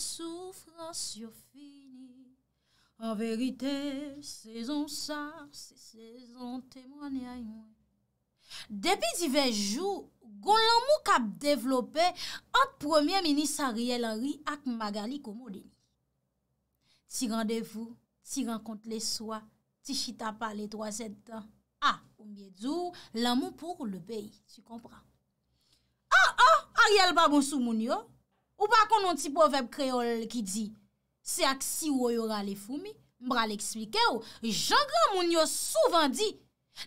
Soufran syofini An verite sezon sa Sezon temwane a yon Depi di vej jou Gon lan mou kap devlope Ant premier minis Ariel Henry Ak Magali Komodini Ti randevou Ti renkont le swa Ti chita pa ah, le 3-7 tan A ou miedzou Lan mou pou le beyi Tu kompran ah, ah, Ariel bagonsou moun yo Ou pa kon non ti poveb kreol ki di, se ak si ou yo rale fumi, mbra le eksplike ou, jan gran moun yo souvan di,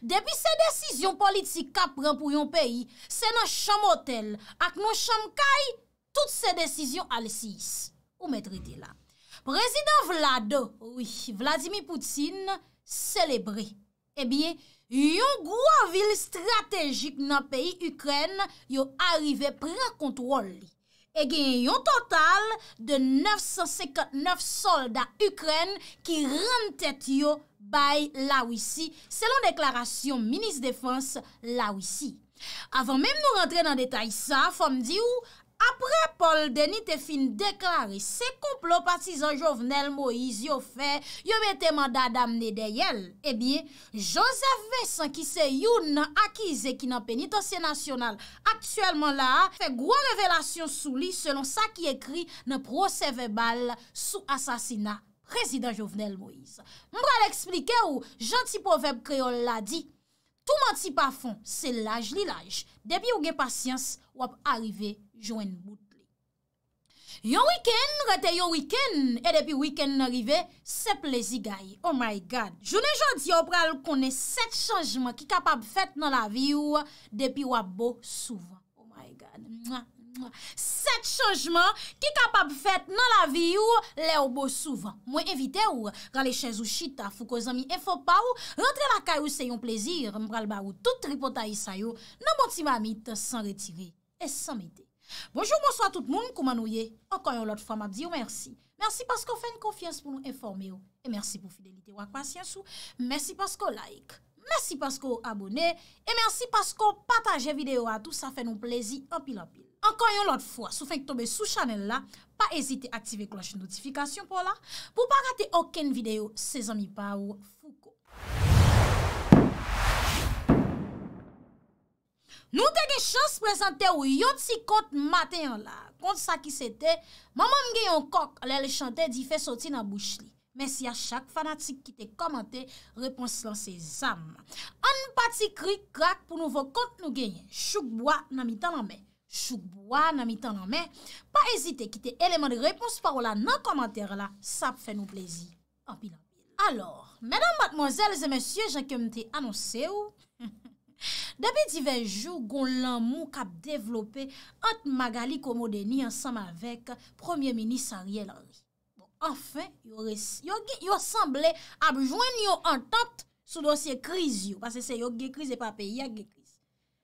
depi se desisyon politik kap pran pou yon peyi, se nan chan motel, ak nan chan kaj, tout se desisyon alisiyis. Ou metri di la. Prezident Vlado, oui, Vladimir Poutine, selebri. E eh bie, yon gwa vil strategik nan peyi Ukren yo arive pran kontrol li. E gen yon total de 959 soldat Ukren ki rentet yo bay Lawisi, selon deklarasyon Ministre de France Lawisi. Avan menm nou rentre nan detay sa, fom di ou? apre Paul Denis te fin deklari se kouplo patizan Jovenel Moïse yo fe, yo mette manda damne de yel, ebi, Joseph Vesson ki se youn akize ki nan penitansye nasyonal, aktuelman la, fe gwa revelasyon sou li, selon sa ki ekri nan proseve bal sou asasina prezident Jovenel Moïse. Mbra l'explike ou, janti poveb kreol la di, tou manti pa fon, se laj li laj, debi ou gen pasyans, wap arrive pati. Jwen bout li. Yon wiken, rete yon wiken, e depi wiken n'arive, se plezi gaye. Oh my God! Jounen jodi yo pral kone set chanjman ki kapab fet nan la vi ou depi wap bo souvan. Oh my God! Set chanjman ki kapab fet nan la vi ou le ou bo souvan. Mwen evite ou rale chenj ou chita fou kozami e fopaw, rentre la kay ou se yon plezi, mpral ba ou tout ripota yi sayo, nan boti mami te san retire e san mide. Bonjou monsou a tout moun koumanou ye, ankan yon lot fwa mab diyo oh, mersi. Mersi paskou fèn konfians pou nou informe yo. Oh. E mersi pou fidelite wak pasyansou. Oh. Mersi paskou like. Mersi paskou abone. E mersi paskou pataje video a tou sa fèn nou plezi opil opil. Ankan yon lot fwa sou fèn k tombe sou chanel la, pa ezite aktive kloche notifikasyon pou la. Pou pa rate oken video, se zami pa ou fuko. Nou te gen chans prezante ou yot si kont mate yon la. Kont sa ki se te, maman gen yon kok alè le chante di fe soti nan bouch li. Mè si a chak fanatik ki te komante, repons lan se zam. An pati krik krak pou nouvo kont nou genyen. Chouk bwa nan mi tan nan men. Chouk bwa nan mi tan nan men. Pa ezite ki te eleman de repons parola nan komante yon la, sa pfe nou plezi. An pilan. Alors, mèdam matmozèl zè mèsyè, jè ke mte anonse ou? Debe divenjou goun lan mou kap devlope Ant magali komode ni ansam avek Premier Minist san rye lan ri Bon, anfen, yo resi Yo semble ap jwen yo antat Sou dosye kriz yo Pase se yo ge kriz e pape ya ge kriz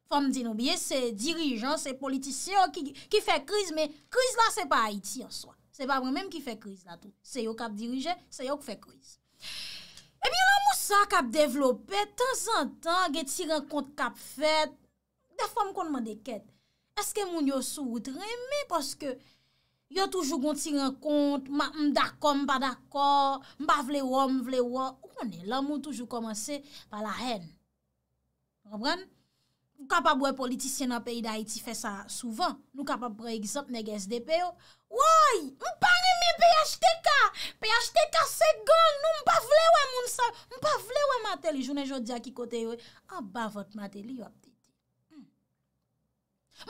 Fom di nou bie se dirijan, se politisyon Ki fe kriz, me kriz la se pa Haiti anso Se pa brem menm ki fe kriz la tout Se yo kap dirijen, se yo fe kriz Ebi lan mou San kap devlopè, tan san tan, ge ti renkont kap fèt, da fòm konman de kèt. Eske moun yo sou woutre mè, poske yo toujou kon ti renkont, ma m da kon, m pa da kon, m pa vle wò, m vle wò, ou mè lè moun toujou komanse pa la hèn. Mwen, mwen, nou kapap wè politisyen an peyi da Haiti fè sa souvan. Nou kapap prey egzant neg SDP yo, Woy, mpa nimi P.H.T.K. P.H.T.K. se gon, nou mpa vle wè moun sa. Mpa vle wè matè li, jounen jodi aki kote yo. A ba vot matè li yo ap di di. Hmm.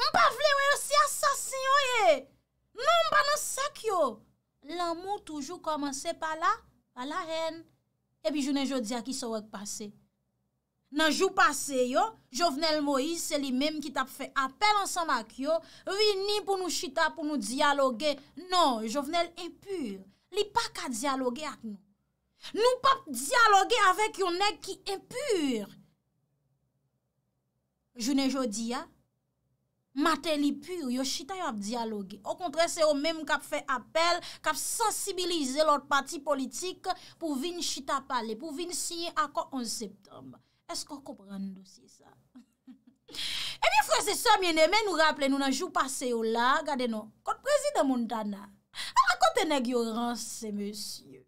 Mpa vle wè, se asasin yo ye. Nou mpa nan sak yo. L'amou toujou komanse pa la, pa la hen. Ebi jounen jodi aki sa wèk pase. Nan jou pase yo, jovenel Moïse se li mèm ki tap fè apel ansan ak yo, vi ni pou nou chita pou nou diyaloge. Non, jovenel e pur. Li pa ka diyaloge ak nou. Nou pa diyaloge avèk yonèk ki e pur. Jounè jodi ya, matè li pur, yo chita yo ap diyaloge. O kontre se yo mèm kap fè apel, kap sensibilize lòt pati politik pou vin chita pale, pou vin siye akon 11 septembre. Esko kopran nou si sa? E mi fwese sa mwen eme nou rapple nou nan jou pase yo ah, la, gade nou, kote prezide moun dana, an akote neg yorans se monsye.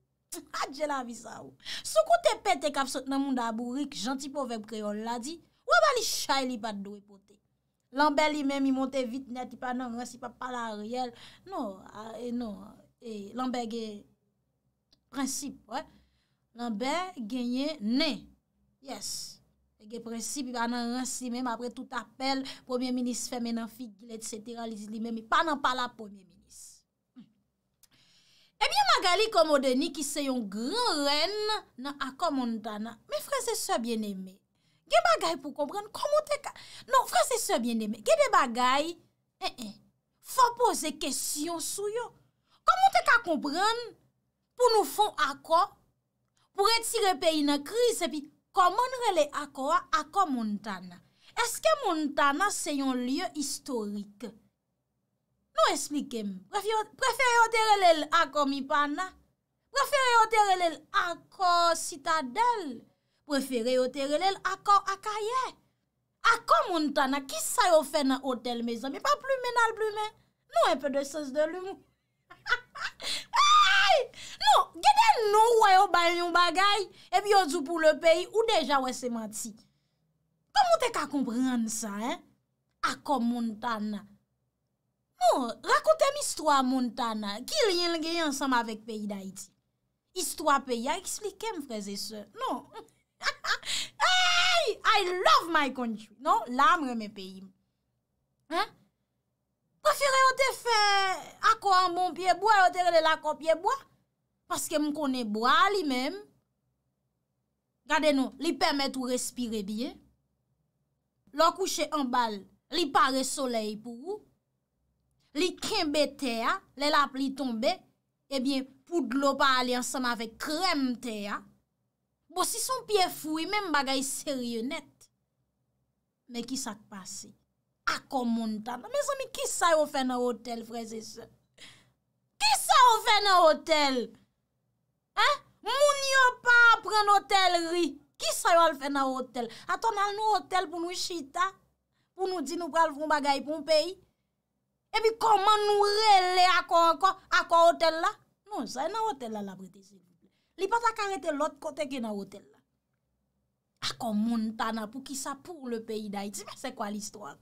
Adje la vi sa ou. Sou kote pete kap sot nan moun da abourik, janti po vep kre yon la di, waba li chay li bat do e pote. Lanbe li men mi monte vit net, ipa nan, wesi pa pala a riyel. Non, lanbe genye nè. Yes, ege prensi pi banan ransi mèm apre tout apel, Premier Ministre fèmè nan figlet, etc. Li zili mèm, mi panan pala Premier Ministre. Hmm. Ebyen magali komo deni ki se yon gran ren nan akomondana, mè fransese bien eme, ge bagay pou kompren, komo te ka... Non, fransese bien eme, ge de bagay, fò pose kèsyon sou yo, komo te ka kompren, pou nou fò akwa, pou retire peyi nan kriz, epi... Koman rele akwa akwa Montana? Eske Montana se yon liyo istorike? Nou esplikem, preferi ote rele akwa Mipana? Preferi ote rele akwa Citadel? Preferi ote rele akwa Akaye? Akwa Montana, ki sa yo fe nan hotel me zan? Mi pa plume nan plume? Nou e pe de sos de lume? Ha ha ha! Nou, gede nou wè yo banyon bagay e bi yo djou pou le peyi ou deja wè seman ti. Komou te ka komprende sa, he? Eh? Ako Montana. Nou, rakoute mi istwa Montana ki rin lge yansam avèk peyi da iti. Istwa peyi, a eksplikem freze se. Nou, ha ha ha, ay, I love my country. Nou, lamre me peyi. Ha ha. Kwa fere yo te fè akwa an bon piye bwa yo tere de lakon piye bwa? Paske mkone bwa li menm. Gade nou, li pemet ou respire biye. Lo kouche an bal, li pare soley pou ou. Li kimbe te ya, le lap li tombe. Ebyen, eh poudlo pa ali ansama ve krem te ya. Bo si son piye fou, i menm bagay serye net. Me ki sak pase? Ako moun tana. Me zami, ki sa yo fè nan hotel, freze se? Ki sa yo fè nan hotel? Ha? Moun yo pa apren hotel ri. Ki sa yo al fè nan hotel? Aton al nou hotel pou nou shita? Pou nou di nou pral foun bagay pou moun peyi? Ebi, koman nou rele ako anko, ako hotel non, la? Non, sa yon nan hotel la, la brete se. Li pata karete lot kote ki nan hotel la. Ako moun tana pou ki sa pou le peyi dayi. Ti mè se kwa l'histoire?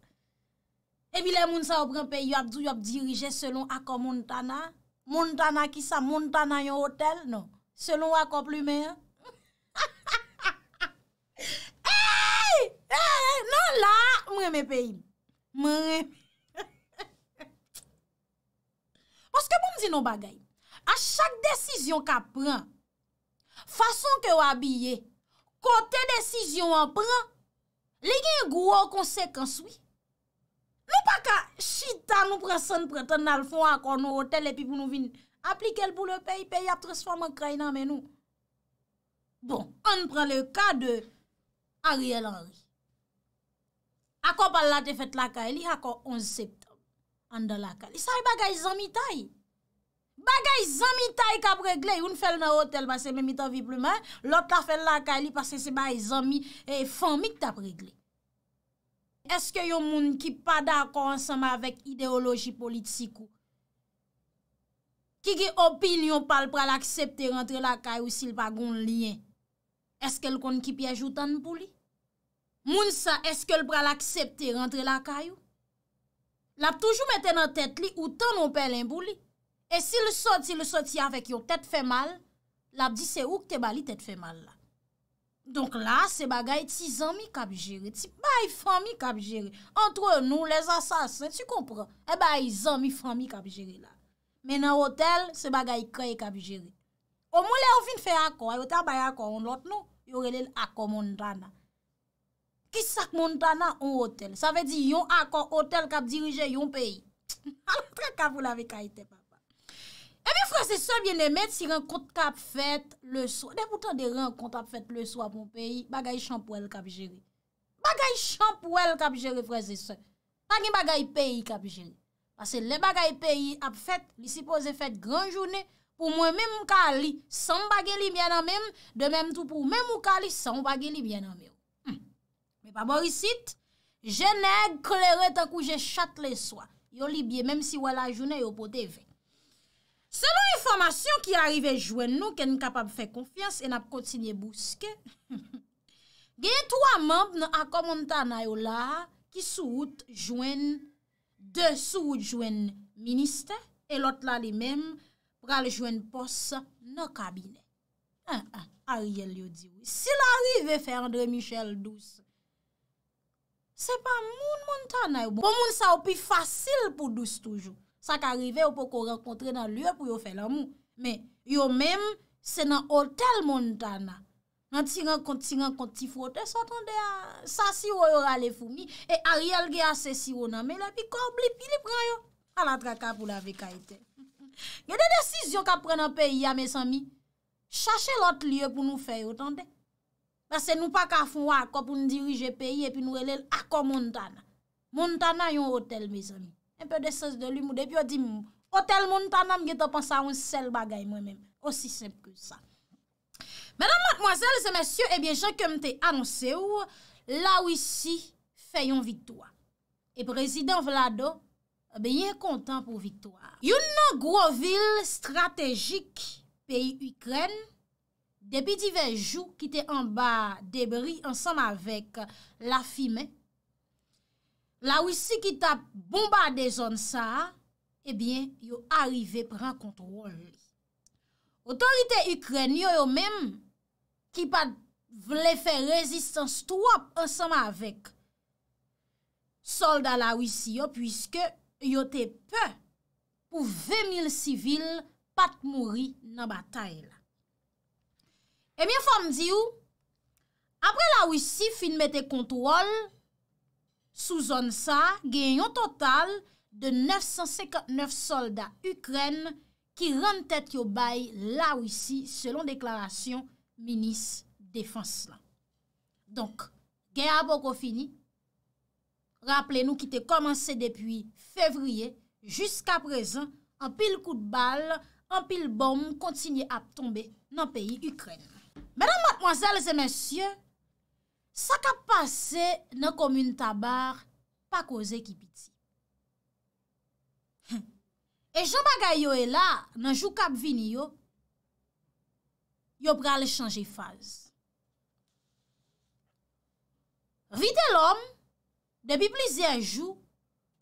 E bile moun sa ou bran peyi wap, dou wap dirije selon akon moun tana, moun tana ki sa, moun tana yon hotel, non. Selon akon plume, he. Non la, mwen me peyi. Mwen. Poske pou mzi nou bagay, a chak desisyon ka pren, fason ke wabye, kote desisyon wap pren, le gen gwo konsekans wik. Nou pa ka chita nou presen preten nan l fwa akon nou hotel epi pou nou vin aplikel pou l pey pey ap tres fwa man kray nan men nou. Bon, an pre le ka de a rielan. Akon pal la te fet laka e li, akon 11 septem an de laka e li. Sa e bagay zami tay. Bagay zami tay kap regle. Un fel nan hotel basen men mi to vi plouman. Lot la fel laka e li pasen se ba zami e fon mik tap regle. Eske yon moun ki pa dako ansama vek ideoloji politikou? Ki ki opinyon pal pral aksepte rentre la kayou sil pa goun liyen? Eske l kon ki pyejoutan pou li? Moun sa eske l pral aksepte rentre la kayou? Lap toujou mette nan tet li ou tan ou pelen pou li? E si le soti le soti avek yon tet fe mal, lap di se ou ke bali tet fe mal la? Donk la, se bagay ti zanmi kap jere, ti bay fami kap jere. Antre nou, le zan san san, ti kompran, e bay zanmi fami kap jere la. Menan hotel, se bagay kreye kap jere. O moun le ou fin fe akon, e hotel bay akon, on lot nou, yorele akon mondana. Kisa mondana ou hotel? Sa ve di yon akon hotel kap dirije yon peyi. Alotre kap ou la ve kaite pa. E eh mi frase se, bien ne met hmm. si renkont ap fet le so. Ne pou tan de renkont ap fet le so apon peyi, bagay champou el kap jere. Bagay champou el kap jere frase se. Pa ki bagay peyi kap jere. Pase le bagay peyi ap fet, li sipoze fet gran jounen, pou mwen men mou ka li, san bagay li bien anmen, de menm tou pou men mou ka li, san bagay li bien anmen. Me pa mori sit, je neg kle re tak ou je chat le so. Yo li bie, menm si wè la jounen yo poté ven. Selon informasyon ki arive jwen nou, ken kapab fè konfians, en ap kontinye bouske, genye 3 mob nan akomontanay ou la, ki sou wout jwen, de sou wout jwen minister, e lot la li mem, pral jwen pos nan kabine. An, an, a riel yo diwi. Si la rive fè Andre Michel douz, se pa moun montanay ou bon, pou moun sa ou pi fasil pou douz toujou. Sa ka rive ou pou ko renkontre nan lye pou yo fè l'amou. Men, yo menm se nan hotel montana. Nan ti renkonti, ti renkonti fote, sotande a. Sa siwo yo rale fumi, e a rial ge a se siwo nanme la, pi kobli, pi li pran yo. A la traka pou la veka ite. Yo de desisyon ka pren an peyi ya, mes ami. Chache lote lye pou nou fè, otande. Basen nou pa ka fwa akwa pou nou dirije peyi, epi nou ele akwa montana. Montana yon hotel, mes ami. Epe deses de li mou, depi yo di mou, otel moun tanam ge te pansa an sel bagay mwen men, osi semp kou sa. Mèdam matmoazèl, zè mèsyò, ebyen eh jè kèm te anonsè ou, eh la wisi fè yon viktoa. E prezident Vlado, ebyen kontan pou viktoa. Yon nan gwo vil strategik peyi Ukren, depi divejou ki te an ba debri ansanm avèk la fi mè, la wisi ki tap bomba de zon sa, ebyen, eh yo arive pran kontrol. Otorite Ukren yo yo menm, ki pat vle fe rezistans tou ap ansama avek, solda la wisi yo, pwiske yo te pe pou 20.000 sivil pat mouri nan batay la. Ebyen, fom di yo, apre la wisi finmete kontrol, Souzon sa, genyon total de 959 soldat Ukren ki rentet yo bay la ou isi selon deklarasyon Minis Defenslan. Donk, genyon bo kofini. Raple nou ki te komanse depi fevriye, Jusk aprezen, anpil kout bal, anpil bom kontinye ap tombe nan peyi Ukren. Menan matmwazalze mensyen, sa ka pase nan komune tabar pa koze ki biti. E jamba ga yo e la nan jou kap vini yo, yo prale chanje faze. Vite lom, debi plizye anjou,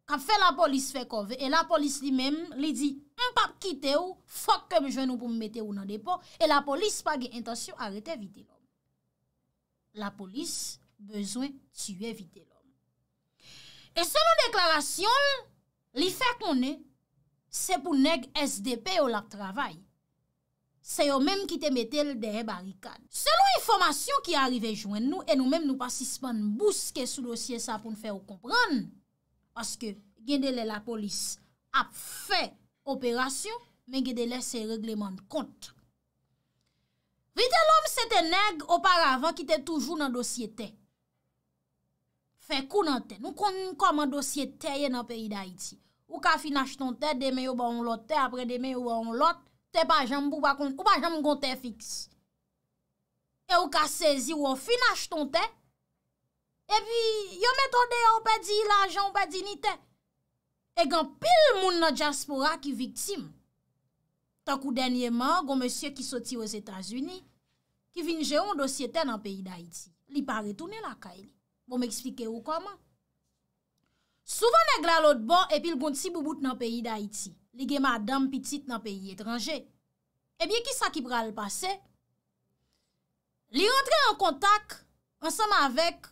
kap fe la polis fe kove, e la polis li mem li di, m pap kite ou, fok kem jwen ou pou m mete ou nan depo, e la polis pa gen intasyon arete vite lom. La polis bezwen tue vide lòm. E selon deklarasyon, li fèk mounè, se pou neg SDP ou lak travay. Se yo menm ki te metel de e barikad. Selon informasyon ki arive jwen nou, e nou menm nou pasisman bouske sou dosye sa pou n'fè ou kompran, paske gen dele la polis ap fè operasyon, men gen dele se regleman kontre. Vite lom se te neg oparavan ki te toujou nan dosye te. Fe kou nan te. Nou kon kon man dosye te ye nan perida iti. Ou ka finas ton te, demen yo ba on lote, apre demen yo wa on lote, te pa jam pou pa konten, ou pa jam konten fiksi. E ou ka sezi, ou finas ton te, e pi yo metode yo pe di ilanjan, ou pe di nite. E gen pil moun nan diaspora ki viktime. Takou denye man, goun monsye ki soti wos Etasuni, ki vinje yon dosyete nan peyi da iti. Li pare toune la kaye li. Bon m eksplike ou koman. Souvan neg la lot bon epi l goun si bouboute nan peyi da iti. Li gen ma dam pitit nan peyi etranje. Ebiye ki sa ki pral pase? Li rentre an kontak ansama avek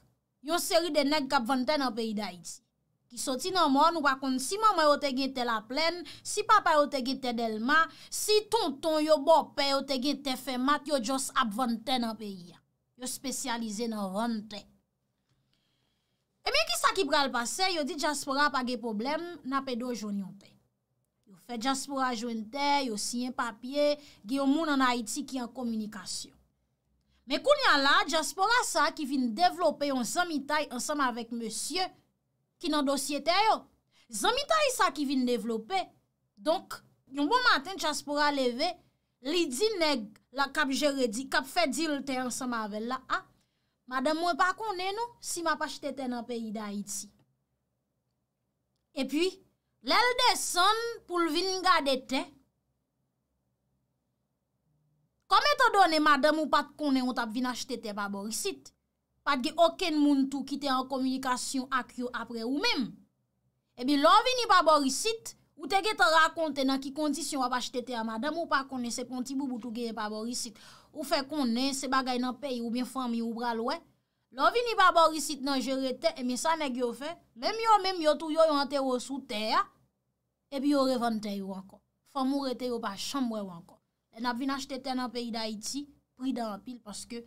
yon seri de neg kapvanten nan peyi da iti. I soti nan moun wakon si maman yo te gen te la plen, si papa yo te gen te delman, si tonton yo bope yo te gen te femat, yo jos ap vante nan peyi. Yo spesyalize nan vante. E men ki sa ki pral pase, yo di Jaspora pa ge problem, na pe do joun yon pe. Yo fe Jaspora joun te, yo siyen papye, ge yon moun nan Haiti ki an komunikasyon. Men kounyan la, Jaspora sa ki vin devlope yon samitay ansam avek monsye, nan dosye te yo. Zanmi ta yisa ki vin devlope. Donk, yon bon maten chas pou aleve lidi neg la kap jeredi, kap fedil te ansan mavel la a. Ma dem mwen pa konen nou si ma pa chete te nan peyi da iti. E pi, lel de son pou vin nga de te. Kome to donen ma dem mwen pat konen ou tap vin achete te pa borisit? Patge oken moun tou ki te an komunikasyon ak yo apre ou menm. Ebi lòvini babo risit, ou te ge te rakonte nan ki kondisyon wap achete te a madame ou pa kone se pon ti bou boutou geye babo risit. Ou fe kone se bagay nan peyi ou bien fami ou bral wè. Lòvini babo risit nan je rete, ebi sa neg yo fe, menm yo menm yo tou yo yon anter yo sou te ya, ebi yo revante yo ankon. Fomou rete yo pa chanmwe yo ankon. E nap vi na chete ten anpeyi da iti, pri da anpil, paske,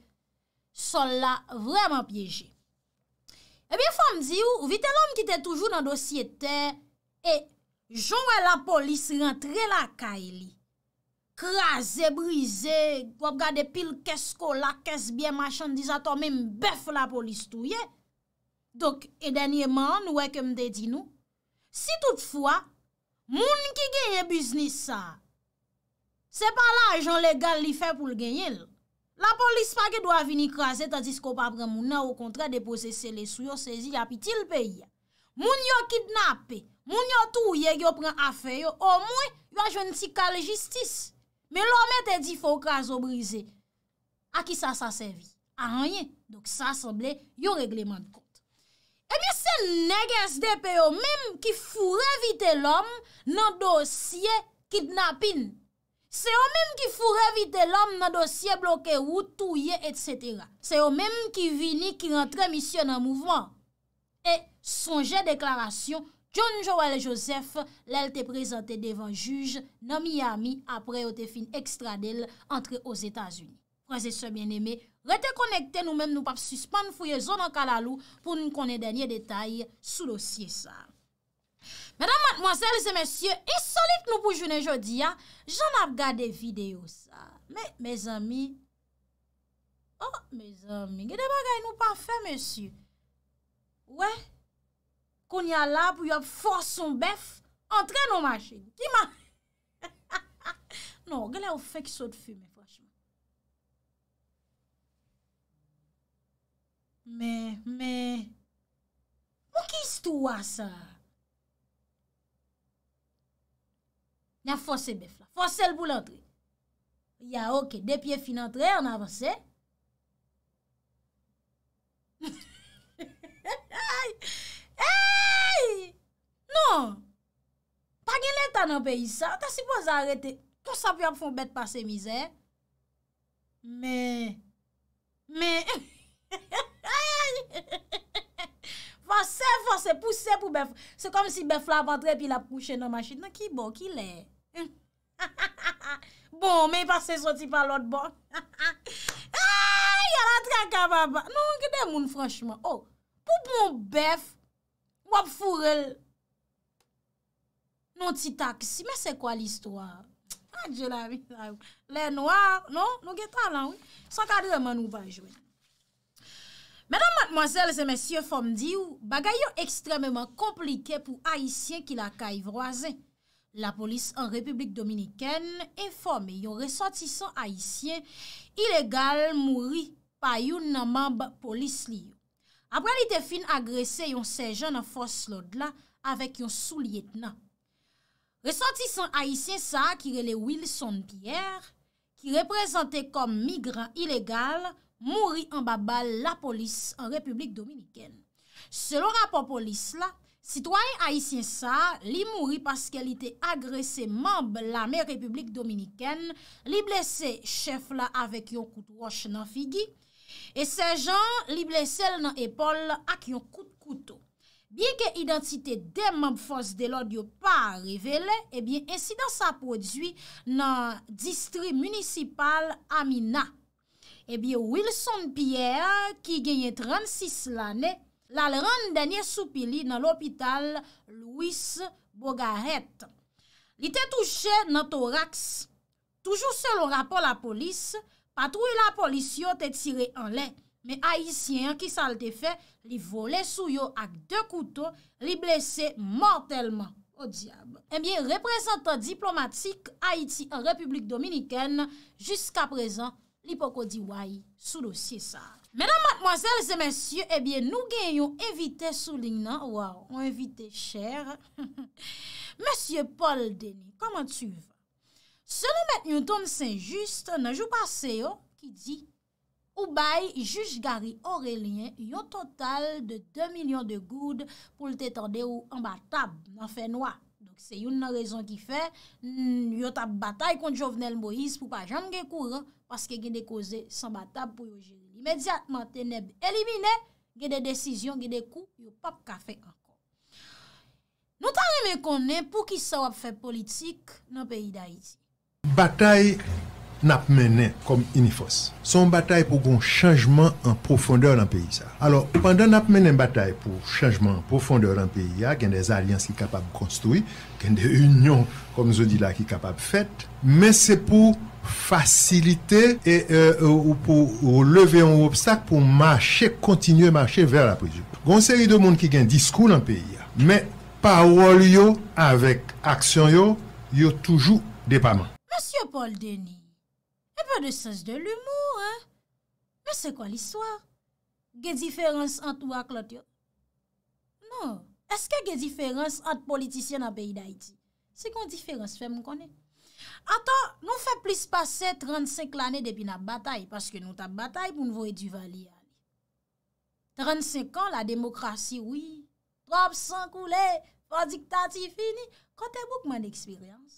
Son la vreman pyeje. E bi fwa m di ou, ou vite l om ki te toujou nan dosye te, e joun wè la polis rentre la ka e li. Krasè, brise, wap gade pil kesko la, kes biye machan, diz ato mè mbef la polis tou ye. Dok, e denye man, nou wè ke mde di nou. Si toutfwa, moun ki genye biznis sa, se pa la ajon legal li fe pou l genye l. La polis pa ge do a vini kraset a dis ko pa pre mounan ou kontre depose se lesou yo sezi ya pi til pe yon. Moun yo kidnap pe, moun yo touye yo pren afe yo, o mwen yo ajon si kal justice. Me lome te di fo kraso brise. A ki sa sa sevi? A anye. Dok sa sa ble yo regleman kote. E mi se neges de pe yo menm ki fure vite lome nan dosye kidnapin. Se yo menm ki fure evite lom nan dosye bloke ou touye et setera. Se yo menm ki vini ki rentre misyon nan mouvman. E sonje deklarasyon, John Joel Joseph lal te prezante devan juj nan Miami apre o te fin ekstradel antre os Etats-Unis. Prese se bien eme, rete konekte nou menm nou paf suspande fweye zon an kalalou pou nou konen denye detay sou dosye sa. Madame, mademoiselles et messieurs, insolite nou pou jounen jodi, ya. J'en ap gade videyo, sa. Me, me zami. Oh, me zami. Gede bagay nou pa fe, messieurs? Ouè? Koun ya la pou yop fòs son bef entre nou machin. Ki ma... Non, gè lè ou fè ki sòt fume, fòs mè. Mè, mè. Mè, mè. Mou ki istou a sa? Ya fose bef la, fose l pou l antre. Ya oke, de pye fin antre, an avanse. Ay, ay, non, pa gen lè tan an pe yisa, an ta si pou zarete, kon sa pya pou foun bet pase mizè. Me, me, ay, ay, fose, fose, puse pou bef, se kom si bef la ap antre, pi la puse nan machite, nan ki bo, ki lè. Ha ha ha ha Bon men pase soti pa lot bon Ha ha ha Ha ya la traka baba Non gade moun franchman oh, Poupon bef wap furel Non ti tak si Men se kwa l'histoire Adjou ah, la mi la Le noyar Non gade talan Saka dreman nou va jwe Menan matmoazel se men sye fom di ou Bagay yo ekstrememan komplike Pou haisyen ki la kay vroazen la polis an Republik Dominiken informe yon resotisan haisyen ilegal mouri pa yon namab polis liyo. Apre li define agrese yon sejjan an fos lod la avek yon sou liyetna. Resotisan haisyen sa akire le Wilson Pierre ki represente kom migran ilegal mouri an babal la polis an Republik Dominiken. Se lon rapor polis la, Citoyen haisyen sa, li mouri paske li te agrese mab la me Republik Dominiken, li blese chef la avek yon koutou wosh nan figi, e se jan li blese l nan epol ak yon kout koutou. Biye gen identite de mab fos de lodi yo pa revele, ebyen insidans sa podwi nan distri municipal Amina. Ebyen Wilson Pierre ki genye 36 lane, La le ran denye sou pili nan l'opital Louis-Bogaret. Li te touche nan toraks. Toujou se lo rapon la polis, patroui la polis yo te tire an len. Me Haitien ki salte fe, li vole sou yo ak de koutou, li blese mortalman. O diab, eh representa diplomatik Haiti an Republik Dominiken, jiska prezan li poko di wahi sou dosye sa. Menan matmwazel se mensyo, ebyen eh nou gen yon evite souling nan, waw, yon evite chèr. Mèsyo Paul Deni, koman tsyu? Selemet yon ton sèn juste nan jou passeyo oh, ki di, ou bay juj gari Aurelien yon total de 2 milyon de goud pou lte tende ou an batab nan fè noua. Se yon nan rezon ki fè, yon tap batay konti Jovenel Moïse pou pa jan gen kouran, paske gen de koze san batab pou yon gen. imediatman teneb elimine, ge de desisyon, ge de kou, yo pap ka fe ankon. Nou tanye men konen pou ki sa wap fe politik nan peyi da yi. Batae nap menen kom inifos. Son batae pou kon chanjman an profondeur nan peyi sa. Alors, pandan nap menen batae pou chanjman an profondeur nan peyi ya, gen de zaryans ki kapab konstoui, gen de union, kom zo di la, ki kapab fet, men se pou Fasilite euh, euh, ou leve ou obstak pou mache, kontinue mache ver la prejou. Gon se li do moun ki gen diskou nan peyi ya. Men, pa wol yo, avek aksyon yo, yo toujou depaman. Monsieur Paul Denis, e pe de sens de l'humour, he? Men se kwa l'iswa? Ge diferans an tou ak lot yo? Non, eske ge diferans an politisyen nan peyi da iti? Se kon diferans fe mou konen? Ata, nou fe plis pase 35 l ane depi na batay, paske nou ta batay pou nou vwe di vali ane. 35 an, la demokrasi, wii. Trope san koule, pa dikta ti fini. Kote bouk man eksperyans.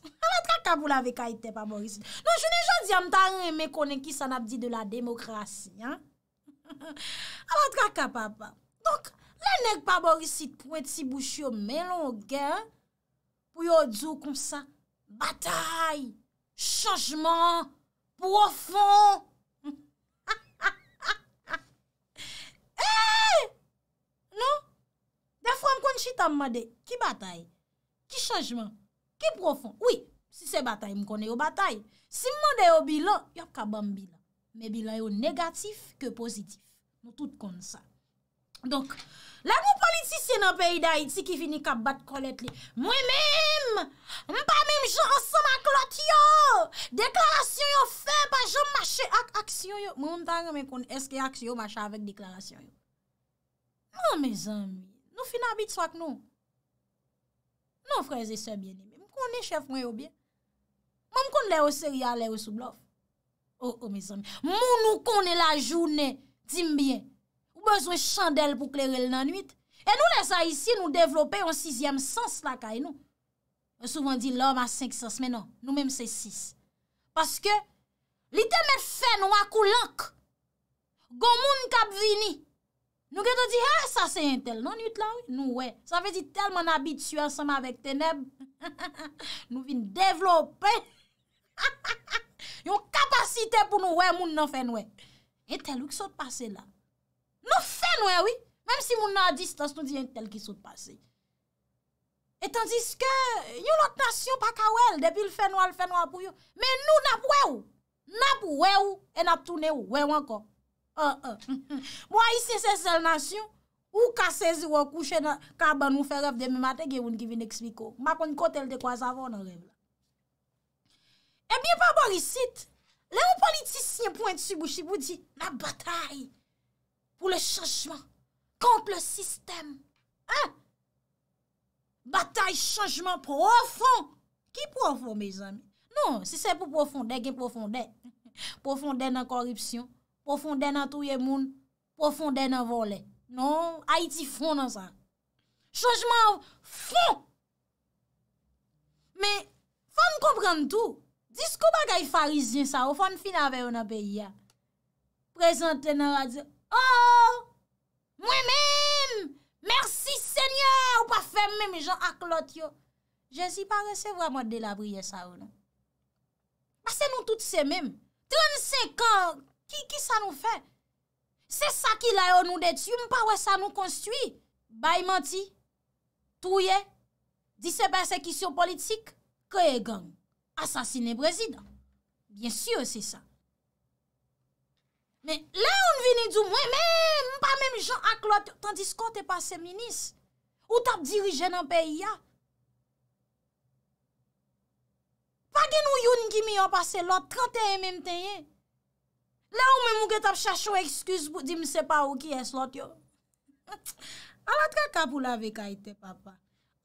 A la traka pou la vekay te pa borisite. Non, jounen jan di a mta ane me konen ki san ap di de la demokrasi, an. A la traka, papa. Donk, la nek pa borisite pou etsi bouchi yo men lon gen, pou yo dzo kon sak. Batay, chanjman, profon. Eh, non, defwa m kon chita m made ki batay, ki chanjman, ki profon. Oui, si se batay m kon yo batay. Si m mode yo bilan, yo kaban bilan. Me bilan yo negatif ke pozitif. M tout kon sa. Donk, la moun politisye nan pey da iti ki fini ka bat kolet li. Mwen mèm, mwen pa mèm jò ansan ma klot yo. Deklarasyon yo fè, pa jò mwache ak aksyon yo. Mwen mwantan mwen kon eske aksyon yo mwache avèk deklarasyon yo. Mwen mèzèm, nou fina bit wak nou. Nou freze sebyen elè, mwen konen chef mwen yo byen. Mwen mkonen lè ou seri alè ou soublòf. O, oh, o oh, mèzèm, mwen nou konen la jounè, timbyen. yo zwe chandel pou kler el nan 8 e nou lesa isi nou devlope yon 6e sens la kay non, nou yo souvan di lom a 5 sens men nou nou menm se 6 paske li temet fen wakou lank gomoun kap vini nou gen te di ah, a sa se intel nan 8 la ou nou we, sa ve di telman abituan seman vek teneb nou vin devlope yon kapasite pou nou we moun nan fen we intel ou ki sot pase la Nou fen wè wè, mèm si moun nan distans nou diyen tel ki sot pase. Et tansis ke, yon lòt nasyon pa ka wè, depil fen wè, fen wè pou yon. Men nou nap wè wè wè, nap wè wè, e nap toune wè wè wè wè ankon. Mwa yi se se sel nasyon, ou ka sezi wè kouchen, kaban nou fè ref demi matè, gè wè yon ki vin ekspiko. Mwa kon kontel dekwa zavò nan ref. E eh biye pa bor yi sit, lè yon politis yon pwent su bouchi, bouchi di, nap batayi. pou le chanjman, komple sistem, batay chanjman profon, ki profon, me zan, non, si se pou profonde, ki profonde, profonde nan koripsyon, profonde nan touye moun, profonde nan volen, non, Haiti fon nan sa, chanjman fon, men, fon komprende tou, disko bagay farizyen sa, ou fon fin avè yon apè ya, prezante nan wadze, Oh, mwen men, mersi senyor, ou pa fen men, jen ak lot yo. Jezi pare se vwa mwen de la vriye sa ou nan. Basen nou tout se men, toun se kor, ki sa nou fe? Se sa ki la ou nou detu, mwen pa wè sa nou konstui. Baymenti, touye, dise persekisyon politik, kwe gen, asasine brezidan. Bien syo se sa. Men, le ou n vini djou mwen, men, mwen pa mèm jò ak lot yo, tandis kon te pase minis, ou tap dirije nan peyi ya. Pa gen ou yon ki mi yo pase lot, 31 mèm te ye. Le ou mèm ou ge tap chachou ekskuse pou di mse pa ou ki es lot yo. Alat ka kabou la ve kaite papa.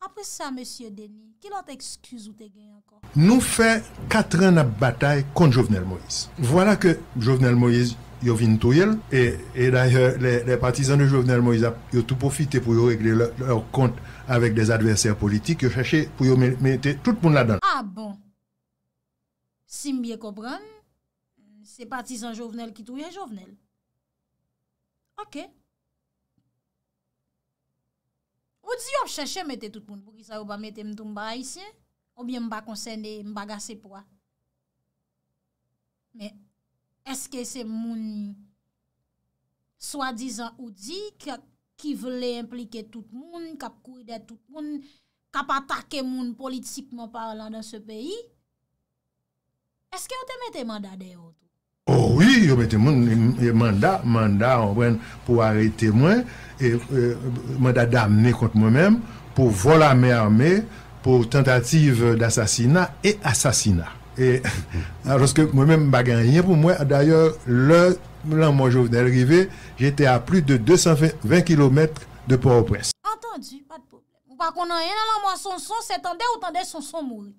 Apre sa monsie Deni, ki lot ekskuse ou te gen anko? Nou fe katren na batay kon Jovenel Moïse. Voila ke Jovenel Moïse ils viennent tout Et, et d'ailleurs, euh, les, partisans de Jovenel Moïse, ils ont tout profité pour régler leur, compte avec des adversaires politiques. Ils ont cherché pour mettre tout le monde là-dedans. Ah bon? Si je bien comprends, c'est partisans de Jovenel qui touillent Jovenel. Ok. Ou ont yo chèche mettre tout le monde pour que ça mettre pas tout le monde ici ou bien mba concerné mba pas pour a. Mais... Eske se moun swadizan ou di ki vle implike tout moun, kap kouyde tout moun, kap atake moun politikman parlant dan se peyi? Eske yo te mette manda deyo? Ou yi oh yo mette moun manda, manda pou arete mwen, e, e, manda da amene kont mwen men, pou vola me amene, pou tentative dasasina e asasina. a roske mwen mwen baganyen pou mwen a d'ayor l'an mwen jouve d'arrivé j'ete a plu de 220 km de pou ou pres Entendu, pa d'poblèm ou pa konan yon an mwen son son se tende ou tende son son moun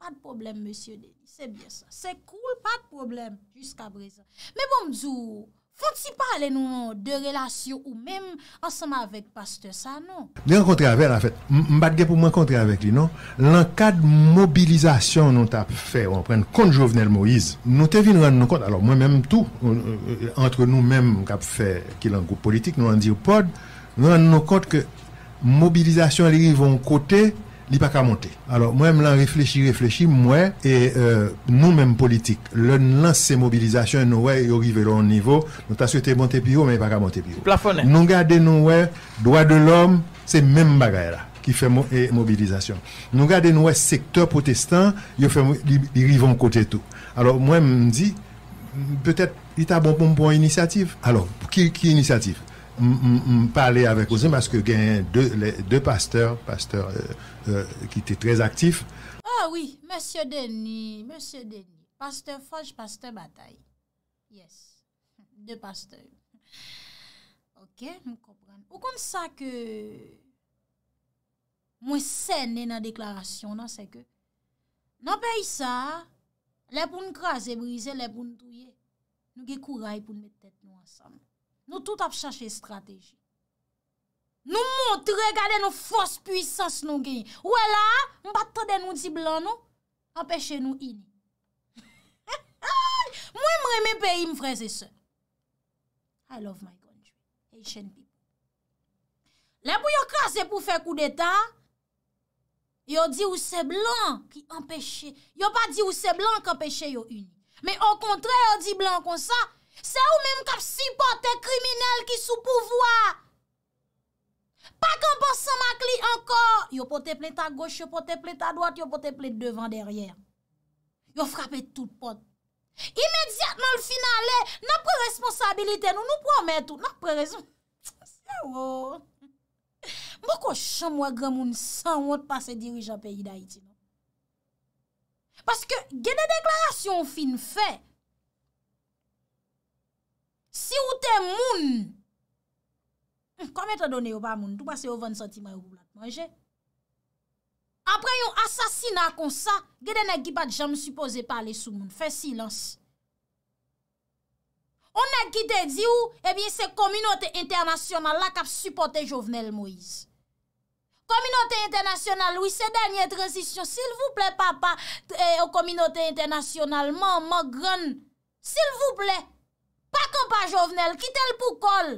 pa d'poblèm mwen sio de, se bien sa se koul, pa d'poblèm me bon mzou Fok si pale nou de relasyon ou mem ansama vek paste sa, nou? Nen kontre avek la fet, mbatge pou mwen kontre avek li, nou? Lan kad mobilizasyon nou tap fe, ou an pren konjouvenel Moïse, nou te vin ran nou kont, alo mwen menm tou, antre euh, euh, nou menm kap fe ki langou politik, nou an di ou pod, ran nou kont ke mobilizasyon li yon kote, il pas qu'à monter. Alors, moi, je réfléchis, réfléchis, moi, et e, nous-mêmes politiques, le lancer mobilisation, nous, ouais, il à au niveau, nous t'as souhaité monter plus haut, mais pas qu'à monter plus haut. Nous gardons, nous, ouais, droit de l'homme, c'est même bagarre là qui fait e, mobilisation. Nous gardons, nous, secteur protestant, ils vont côté tout. Alors, moi, je me dis, peut-être, il t'a bon pour une initiative. Alors, qui, qui initiative m'pale avèk ose maske gen dè euh, euh, ah pasteur, pasteur ki tè trèz aktif. Ah wè, mè sè deni, mè sè deni, pasteur fòj, pasteur bataï. Yes, dè pasteur. Ok, mè kompran. Ou kon sa ke mwen sè nè nan deklarasyon nan, se ke nan pe y sa, lè pou n'krasè, brise, lè pou n'touye, nou ge kou ray pou nè tèt nou ansan. Nou tout ap chache strategi. Nou montre, regade nou fos pwisans nou genyi. Ou e la, mba tade nou di blan nou, anpeche nou in. Mwen mreme pe im freze se. I love my God, Jou. E chen bi. Le pou yo kras e pou fe kou de ta, yo di ou se blan ki anpeche. Yo pa di ou se blan ki anpeche yo in. Me o kontre, yo di blan kon sa, Se ou mèm kap si pote kriminel ki sou pouvoi. Pa konponsan mak li ankor. Yo pote ple ta goche, yo pote ple ta doite, yo pote ple devan deryè. Yo frape tout pot. Imediat nan l finalè, nan pre responsabilite nou nou promettou. Nan pre responsabilite. Se ou. Mwen kwa chan mwen gèmoun san wot pa se dirijan peyi da iti. Non? Paske genè deklarasyon fin fè. Si ou te moun, hmm, kome te donye ou pa moun, tou pa se ou 20 centima ou pou lak manje. Apre yon asasina kon sa, gede ne gipat, jan m sou pose pa ale sou moun, fe silans. On ne gite di ou, e bie se kominote internasyonal, lak ap supporte jovenel Moise. Kominote internasyonal, ou se denye transisyon, sil vouple papa, e eh, kominote internasyonal, man, man, gran, sil vouple, Pa kompa jovnel, kitel pou kol.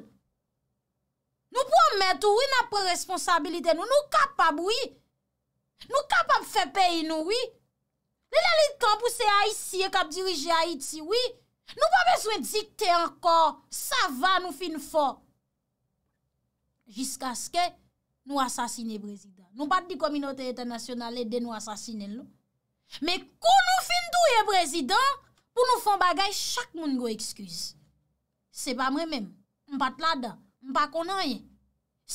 Nou pou anmè tou, ouy na pr responsabilite nou, nou kapab, ouy. Nou kapab fe peyi nou, ouy. Lele li tan pou se Aïti, e kap dirije Aïti, ouy. Nou pa bezwen dikte ankor, sa va nou fin fo. Jiska ske, nou asasine brezidant. Nou pat di kominote etanasyonal, nou asasine lou. Me kon nou fin tou ye brezidant, pou nou fon bagay, chak moun go ekskouz. Se pa mre menm, m pa tlada, m pa konanyen.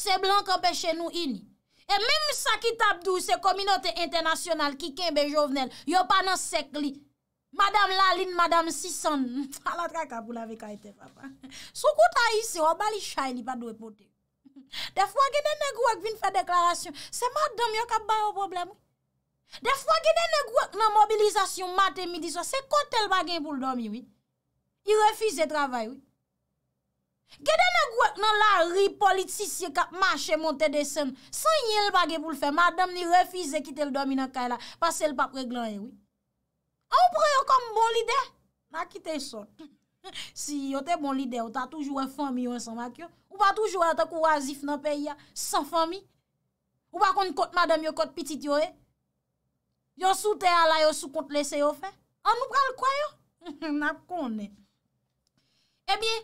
Se blan kapè chen nou ini. E menm sa ki tabdou se kominote internasyonal ki kenbe jovenel, yo pa nan sek li. Madame Laline, Madame Sisson. Fala traka pou la vekaitè, papa. Sou kouta yise, wabali chay li pa dwe pote. Defwa genen negwak vin fè deklarasyon, se mat dam yon kap bayo problem. Defwa genen negwak nan mobilizasyon mat e midi so, se kotel bagen pou l'dom yon. Yon refize travay yon. Gede ne gwek nan la ri politisye kap mache monte de sem, sanye l bagye pou l fe, madame ni refize kite l domi nan kay la, pa se l pa preglan yon. A ou pre yo kom bon lider? Na kite son. Si yo te bon lider, yo ta toujou en fami yo ensan mak yo, ou pa toujou a e te kouazif nan peya, san fami? Ou pa kon kont madame yo kont pitit yo e? Yo sou te ala, yo sou kont lese yo fe? A nou pre l kwa yo? Nap kon e. Eh e biye,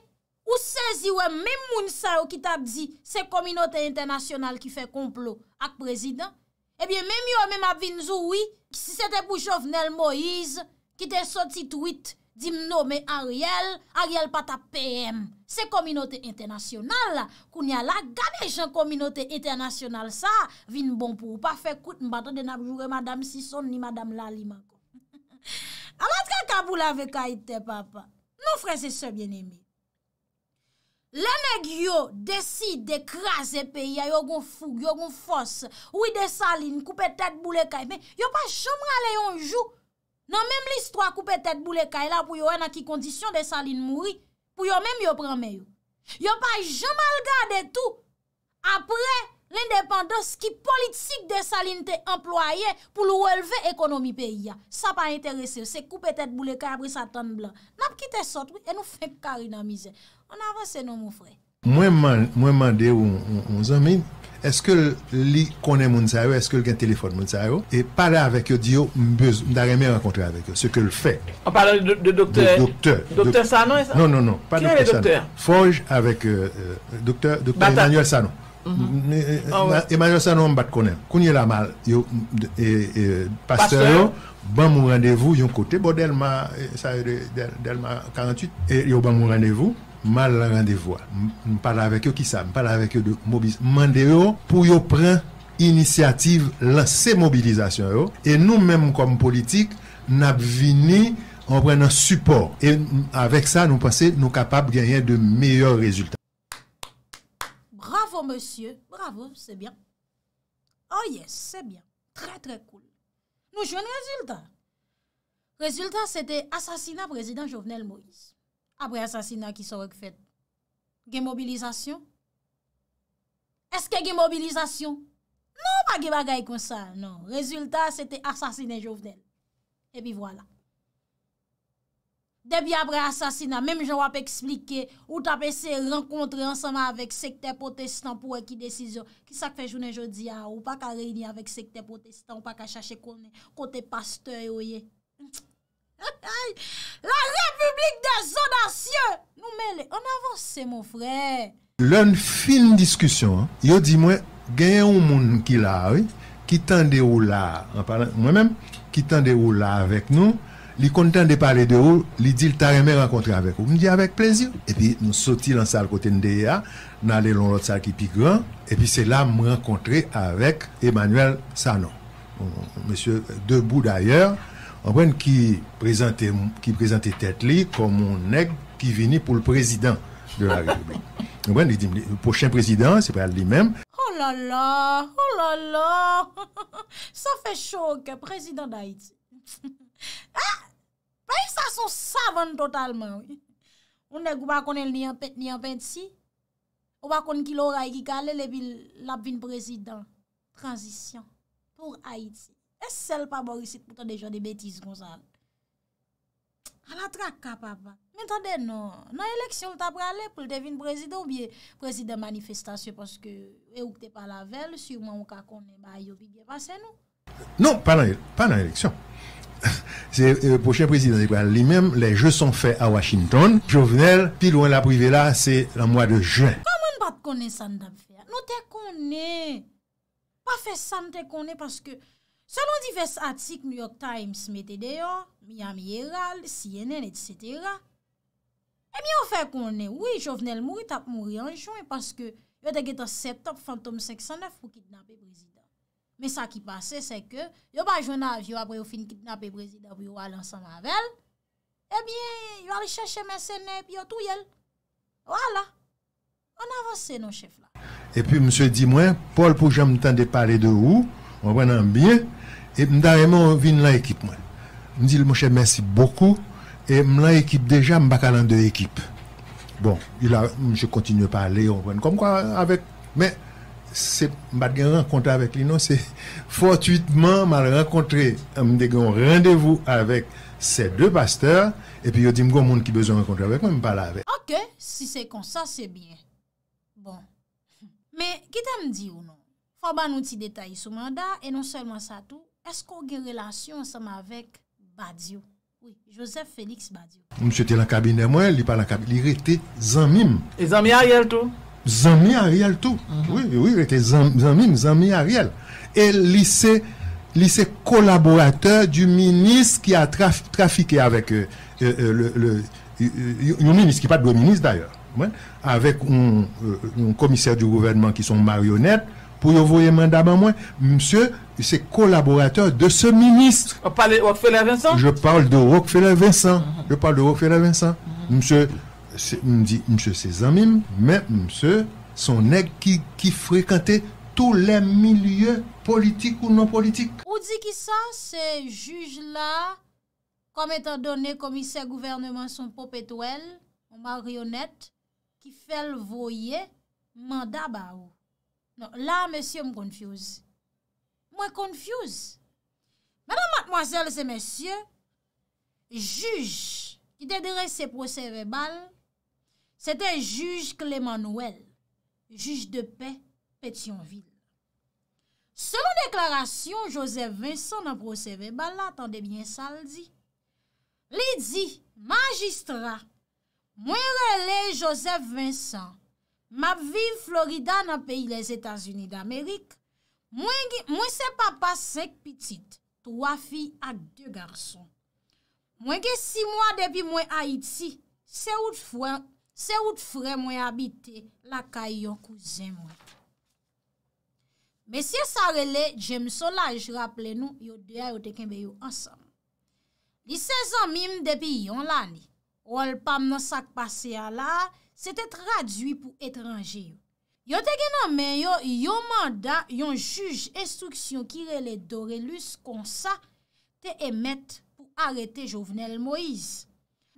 Ou sezi wè mè moun sa ou ki ta di se kominote internasyonal ki fe komplo ak prezident? Ebyè mè mi wè mè mè ap vin zoui ki se te pou chovnel Moïse ki te sotit wit dim nou mè Ariel, Ariel pata PM. Se kominote internasyonal la, koun ya la gane jan kominote internasyonal sa, vin bon pou ou pa fe kout mbato den ap joure madame Sison ni madame Lalima. A matra kabou la ve kaite papa, nou fre se se bien emi. Lenèk yo desi dekras e peyi a yo goun foug, yo goun fons, ouy de salin, koupe tet boule kaj, men yo pa chomra le yon jou, nan menm li s'twa koupe tet boule kaj la pou yo wè nan ki kondisyon de salin mouri, pou yo menm yo prame yo. Yo pa jomal gade tou, apre... L'independance ki politik de salin te employe pou lou elve ekonomi pe ya Sa pa interese, se koupe tet boule ka apre sa tembla Nap ki te sot, e nou fe karina mize On avan se nou mou fre Mwen mande ou mou zanmi Eske li konen moun sa yo, eske li gen telefon moun sa yo E pale avek yo diyo mbez, mda reme rekontre avek yo Se ke l fe On pale de doktor Doktor Sanon Non, non, non Fonj avek doktor Emmanuel Sanon Emanjosa nou mbat konen Kounye la mal Yon eh, eh, paste yon Ban moun randevou yon kote eh, Yon ban moun randevou Mal randevou Mpala avek yon kisam Mpala avek yon de mobilis Mande yon pou yon pren Inisiativ lan se mobilizasyon yon E nou menm konm politik N ap vini On pren nan suport E avek sa nou pase nou kapab Ganyen de meyor rezultat Bravo, c'est bien Oh yes, c'est bien Très très cool Nous j'ai un résultat Résultat c'était assassinat président Jovenel Moïse Après assassinat qui s'est refait Gémobilisation Est-ce qu'il y a gémobilisation? Non, pas gémobilisation Non, résultat c'était assassinat Jovenel Et puis voilà Debi apre asasina, mèm jan wap eksplike, ou tapese renkontre ansama avèk sekte potestan pou wè ki desisyon. Ki sa kfe jounen jodi a, ou pa ka reyni avèk sekte potestan, ou pa ka chache konen kote pasteur, oye. La republik de zonasyon! Nou mèle, an avansè, mou frè. Lè n fin diskusyon, yo di mwen, genye ou moun ki la, oye, ki tan de ou la, an parlè, mwen mèm, ki tan de ou la avèk nou. il est content de parler de vous, il dit qu'il t'a rencontré avec vous. Je avec plaisir. Et puis, nous sortons dans la salle côté NDA, nous allons dans l'autre salle qui est plus grand, et puis c'est là que je rencontré avec Emmanuel Sano. Monsieur Debout d'ailleurs, qui présentait, qui présentait tête comme un aigle qui venait pour le président de la République. Un le prochain président, c'est pas lui-même. Oh là là, oh là là, ça fait chaud que président d'Haïti. Pa yi sa son savan Totalman On dek bon non. non, ou bakon el ni anpet ni anpet si Ou bakon ki lora yi ki gale Le vil lap vin prezident Transisyon Pour Haiti E sel pa borisit moutan de jwa de betis A la trak ka pa va Metande nan Nan eleksyon ta prale pou l de vin prezident Ou biye prezident manifestasyon Panske e ouk te pa la vel Si ou man wak konen Non, pa nan eleksyon Ha Se euh, poche prezident ekwa li mem, le je son fe a Washington, Jovenel, pil ou en la prive la, se la mwa de jen. Koman bat konen sante konen, nou te konen, pa fe sante konen, paske selon divers atik New York Times, Metedeo, Miami Herald, CNN, etc. E mi yo fe konen, oui, Jovenel moui, tap moui anjou, e paske yo te geta septap fantom sexan, la fwo kidnap e prezident. Me sa ki pase se ke Yo ba jona vyo apwe yo fin kitnap e brezi Dabou yo alansan lavel Ebyen yo alise chenche mense ne Pi yo tou yel Wala On avanse nou chef la Epy mse di mwen Pol pou jen mten de pale de ou Mwen anbyen Mdareman vin la ekip mwen Mdile mwen chenche mwensi boko E mla ekip deja mbakalan de ekip Bon Mse kontinu pale Mwen konmwa avik Mwen Se bat gen renkontre avèk li nou, se fortuitman mal renkontre, m de gen rendevou avèk se dè pasteur, epi yo di m goun moun ki bezon renkontre avèk, m pala avèk. Ok, si se kon sa, se bien. Bon, me kitè m di ou nou? Foba nou ti detay sou manda, e non selman sa tou, esko gen relasyon sam avèk Badiou? Oui, Joseph Félix Badiou. M se te lankabine mwen, li pal lankabine, li rete zanmim. E zanmi a yèl tou? Zanmi Ariel tout. Oui, oui, il était Zanmi, Zanmi Ariel. Et l'issé, l'issé collaborateur du ministre qui a trafiqué avec euh, euh, euh, le... Il n'est pas le ministre, d'ailleurs. Avec un commissaire du gouvernement qui son marionnette, pour y envoyer mandat maman. Monsieur, c'est collaborateur de ce ministre. A parler Rockefeller Vincent? Je parle de Rockefeller Vincent. Je parle de Rockefeller Vincent. Monsieur... Se mdi mse se zamim, me mse son ek ki frikante tou le milieu politik ou non politik. Ou di ki sa, se juj la, kom etan done komise gouvernement son pop etouel, marionet, ki fel voye manda ba ou. Non, la, mesye m konfuse. Mwen konfuse. Mwen an matmoazel se mesye, juj, ki dedere se prosève bal, Se te juj Klemanouel, juj de pe Petionville. Se mwen deklarasyon, Josef Vincent nan prosève bala, tan debyen sal di. Li di, magistra, mwen rele Josef Vincent, map vi Florida nan peyi les Etats-Unis d'Amerik, mwen se papa sek pitit, towa fi ak de garçon. Mwen ge si mwen depi mwen Haiti, se ou tfwen, Se wout fre mwen abite, lakay yon kouzen mwen. Mesye sar ele, jem solaj, rappele nou, yo de a yo te kembe yo ansam. Li se zan mim depi yon lani, wol pam nan sak pase ya la, se te tradui pou etranje yo. Yo te genan men yo, yo manda, yo juj instruksyon ki rele do relus konsa, te emet pou arete jovenel Moise.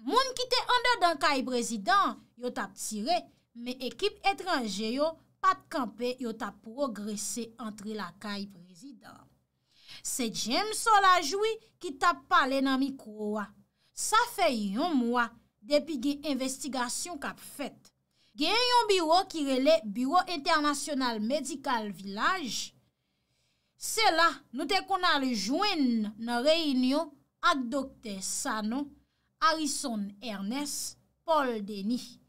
Moun ki te ande dan kay e prezident, yo tap tire, men ekip etranje yo pat kampe yo tap progresse antre la kay e prezident. Se djem so la jwi ki tap pale nan mikro wa. Sa fe yon mwa depi gen investigasyon kap fet. Gen yon biro ki rele biro internasyonal medikal vilaj, se la nou te kon aljwen nan reynyon ak dokte sa non. Harrison Ernest, Paul Denis.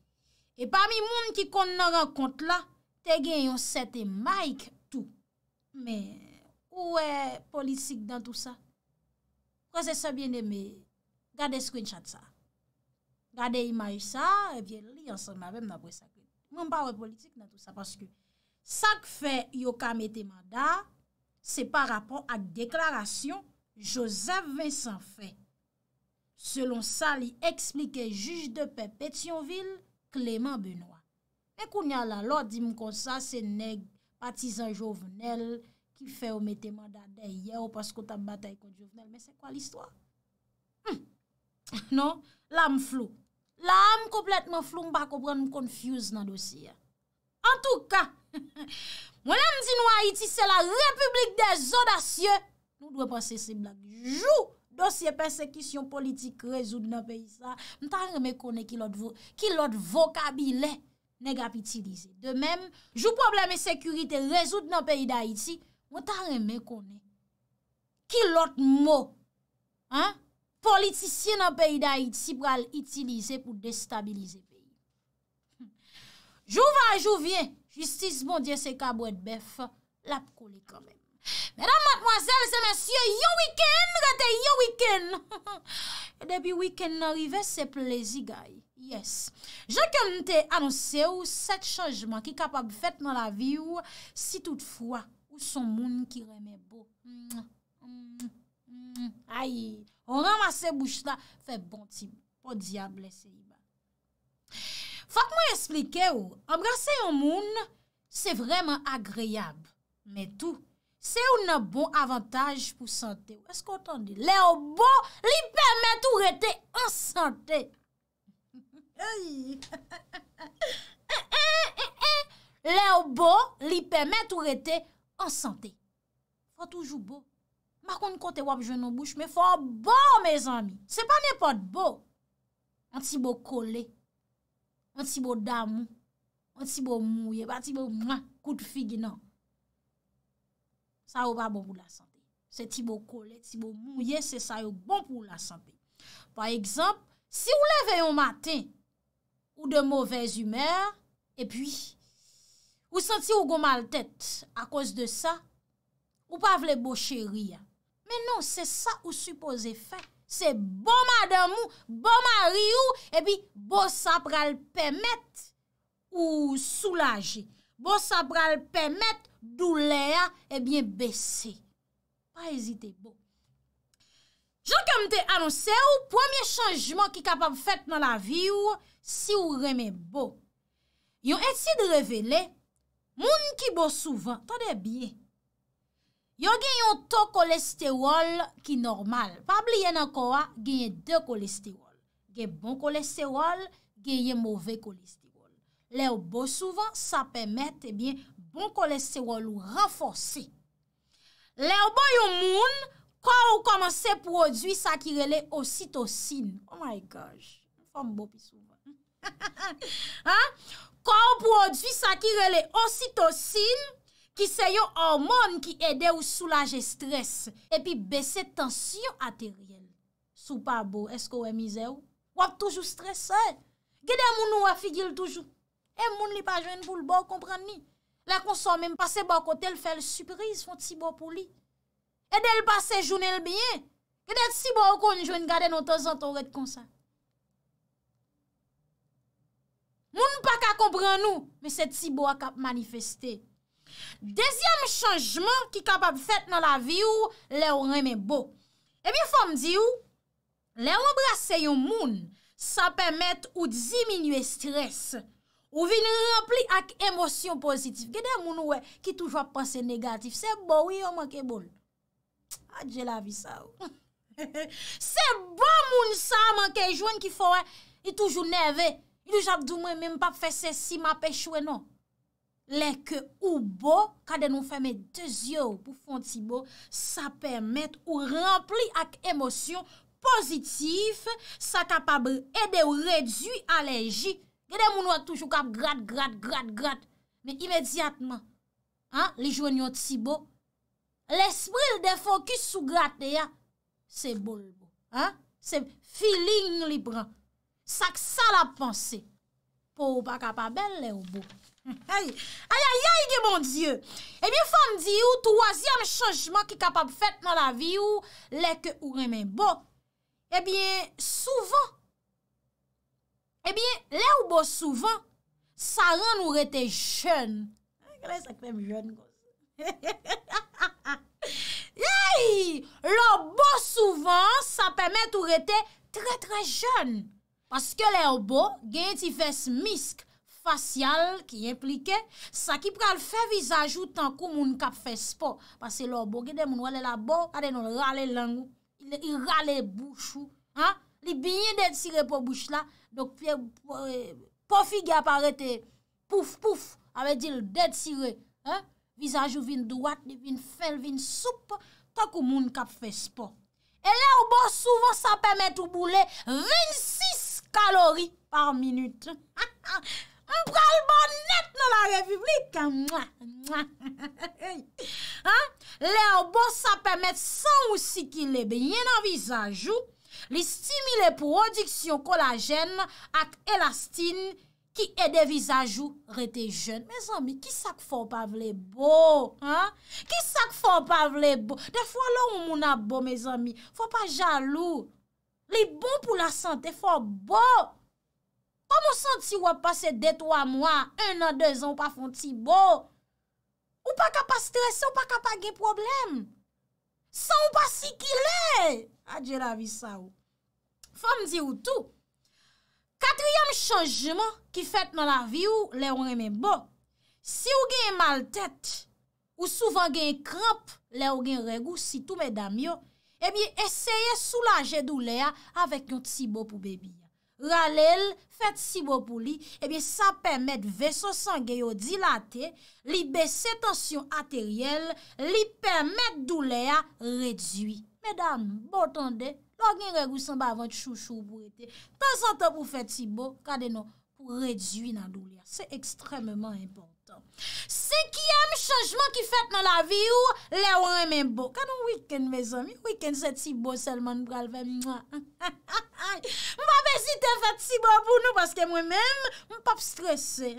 E pa mi moun ki kon nan rakont la, te gen yon sete Mike tou. Me, ou e politik dan tout sa? Kwa se se bine me, gade screenshot sa. Gade imay sa, e vye li ansan ma vem nan bwe sa pe. Moun pa wè politik nan tout sa, paske sa k fe yon kamete manda, se pa rapon ak deklarasyon, Joseph Vincent fe. Selon sa li eksplike juj de pepe Etionville, Kleman Benoit. E kou nyal la lò, di m kon sa, se neg patizan jovenel ki fè ou mette mandade yè ou paskou ta batay kon jovenel. Mè se kwa l'istwa? Hmm. Non, la m flou. La m kompletman flou m bako bran m konfuse nan dosi. En tou ka, mwenè m di nou Haiti, se la Republik des Audacieux, nou dwe panse se blagjou dosye persekisyon politik rezoud nan peyi sa, mta reme kone ki lot vokabilen neg ap itilize. De men, jou probleme sekurite rezoud nan peyi da iti, mta reme kone ki lot mo politisyen nan peyi da iti pral itilize pou destabilize peyi. Jou van, jou vyen, jistis moun diye se kabwet bef, lap kone kame. Mèdam matmoazèl, se mèsyè, yo wikèn, gante yo wikèn. E debi wikèn n'arive, se plezi gay. Yes. Je kèm te anonsè ou, set chanjman ki kapab fèt nan la vi ou, si toutfwa, ou son moun ki remè bo. Ayy, ou ramase bouch la, fe bon ti, po diable se yi ba. Fak mwen esplike ou, embrase yon moun, se vreman agreyab. Mè tou. Se ou nan bon avantaj pou sante, wè skou otan di? Le ou bo li pèmè tou rete an sante. Eh, eh, eh, Le ou bo li pèmè tou rete an sante. Fa toujou bo. Ma kon kote wap joun nou bouch, me fò bo, me zanmi. Se pa ne pot bo. An si bo kole, an si bo dam, an si bo mouye, an si bo mwen kout figi nan. Sa yo pa bon pou la sanpe. Se ti bo kole, ti bo mouye, se sa yo bon pou la sanpe. Par ekzamp, si ou leve yon maten ou de mouvez humer, e pi, ou santi ou gomal tet a kos de sa, ou pa vle bo cheri ya. Men non, se sa ou supose fè. Se bon madamou, bon mariyou, e pi, bo sa pral pemet ou soulaje. Bo sa pral pemet doulea e eh bie besi. Pa ezite bo. Jou kem te anonsè ou, pwemye chanjman ki kapab fèt nan la vi ou, si ou reme bo. Yon etsi de revele, moun ki bo souvan, tade bie, yon gen yon to kolesterol ki normal. Pa blie nan kowa, gen yon de kolesterol. Gen yon bon kolesterol, gen yon mouve kolesterol. Lè ou bo souvan, sa pèmèt, ebyen, bon kolesterol ou renforsi. Lè ou bo yon moun, kwa ou komanse prodwi sakirele ositosin. Oh my gosh, fòm bo pi souvan. Kwa ou prodwi sakirele ositosin, ki se yo hormon ki ede ou soulaje stres. E pi bese tensyon ateryen. Sou pa bo, esko ou emize ou? Wap toujou stresè. Gede moun ou wafigil toujou? E moun li pa jwen pou l bo kompren ni. La konson menm pase bo kote l fè l suprise fon tsi bo pou li. E de l pase jounen l biye. E de tsi bo konjwen gade nou tozant ou ret konsan. Moun pa ka kompren nou, menm se tsi bo akap manifesté. Dezyam chanjman ki kap ap fèt nan la vi ou, le ou reme bo. E mi fòm di ou, le ou embrase yon moun, sa pèmèt ou dziminye stresse. Ou vin renpli ak emosyon pozitif. Kede moun wè ki toujwa panse negatif? Se bo wè yon manke bon. Adje la vi sa ou. Se bo moun sa manke jwen ki fò wè. Y toujwa neve. Y toujwa doun mwen mwen pa fè se si ma pechwe non. Lè ke ou bo. Kade nou fèmè tezyo pou fon ti bo. Sa pèmèt ou renpli ak emosyon pozitif. Sa kapabè edè ou redju alèji. Gede moun wak tou chou kap grat, grat, grat, grat. Men imediatman. Ha? Li jwen yon tsi bo. L'espril de fokus sou grat de ya. Se bol bo. Ha? Se filin li pran. Sak sa la pansi. Po ou pa kapabel le ou bo. Ay! Ayayayay ge bon dieu. E mi fom di ou tou waziam chanjman ki kapab fet nan la vi ou le ke ou remen bo. E bi souvan. bo souvan, sa ran ou rete jen. Gwese ah, akpem jen. Yey! Le bo souvan, sa pemet ou rete tre tre jen. Paske le bo, gen ti fes misk fasyal ki implike, sa ki pral fe vizajou tankou moun kap fes po. Paske le bo, gen te moun wale la bo, kade nou rale langou, rale bouchou, li binyen det sire po bouch la, Dok pe, pofi ge aparete pouf pouf, ave di l det sire. Vizajou vin douat, vin fel, vin soupe, tak ou moun kap fespo. E le oubo souvo sa pemet ou boule 26 kalori par minute. Un bon kalbo net nan la republik. Le oubo sa pemet 100 ou si ki le beye nan vizajou. Li stimile prodiksyon kolajen ak elastin ki ede vizajou rete jen. Me zanmi, ki sak fò pa vle bo? Ki sak fò pa vle bo? De fwa lò ou mou na bo, me zanmi. Fò pa jalou. Li bon pou la sante fò bo. Kwa moun santi wap pase de 3 mwa, 1 an, 2 an, wap pa fon ti bo. Wap pa kapa stresse, wap pa kapa ge problem. San wap pa si ki ley. Adje la vi sa ou. Fon di ou tou. Katriyam chanjman ki fet nan la vi ou le ou reme bo. Si ou gen mal tèt ou souvan gen krap le ou gen regou si tou me dam yo, ebi eseye soulaje dou le a avek yon tsi bo pou bebi. Ralel fet tsi bo pou li, ebi sa pemet vesosan gen yo dilate, li besè tansyon ateryel, li pemet dou le a redwi. Sedam, bo tonde, lor gen regousan ba avant chou chou pou ete. Tans an ton pou fè tsi bo, kade nou pou redwi nan doulyan. Se ekstrememan impotant. Se ki yam chanjman ki fèt nan la vi ou, le wan men bo. Kade ou wikend, me zan, mi wikend se tsi bo selman pralve. Mpa bezite fèt tsi bo pou nou, paske mwen men, mpa pstresse.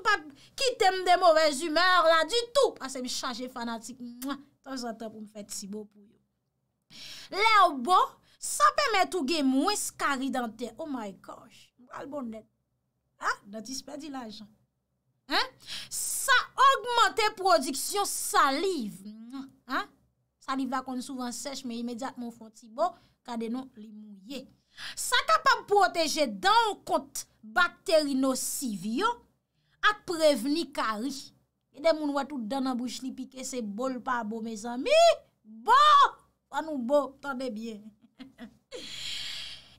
Mpa kitem de mwovez humer la di tou. Ase mi chanje fanatik, mwa, tans an ton pou fèt tsi bo pou nou. Lè ou bo, sa pèmè tou gen mwen skari dan te. Oh my gosh, mwen al bon net. Ha? Dan ti se pè di la jan. Ha? Sa augmente prodiksyon saliv. Ha? Saliv va kon souvan sech, mwen imediat mwen fonti. Bo, kade non li mouye. Sa kapam proteje dan ou kont bakterino-sivyo, ak preveni kari. E de moun wato dan an bouch li pike se bol pa bo, mè zami. Bo, bo. Anou bo, tande bien.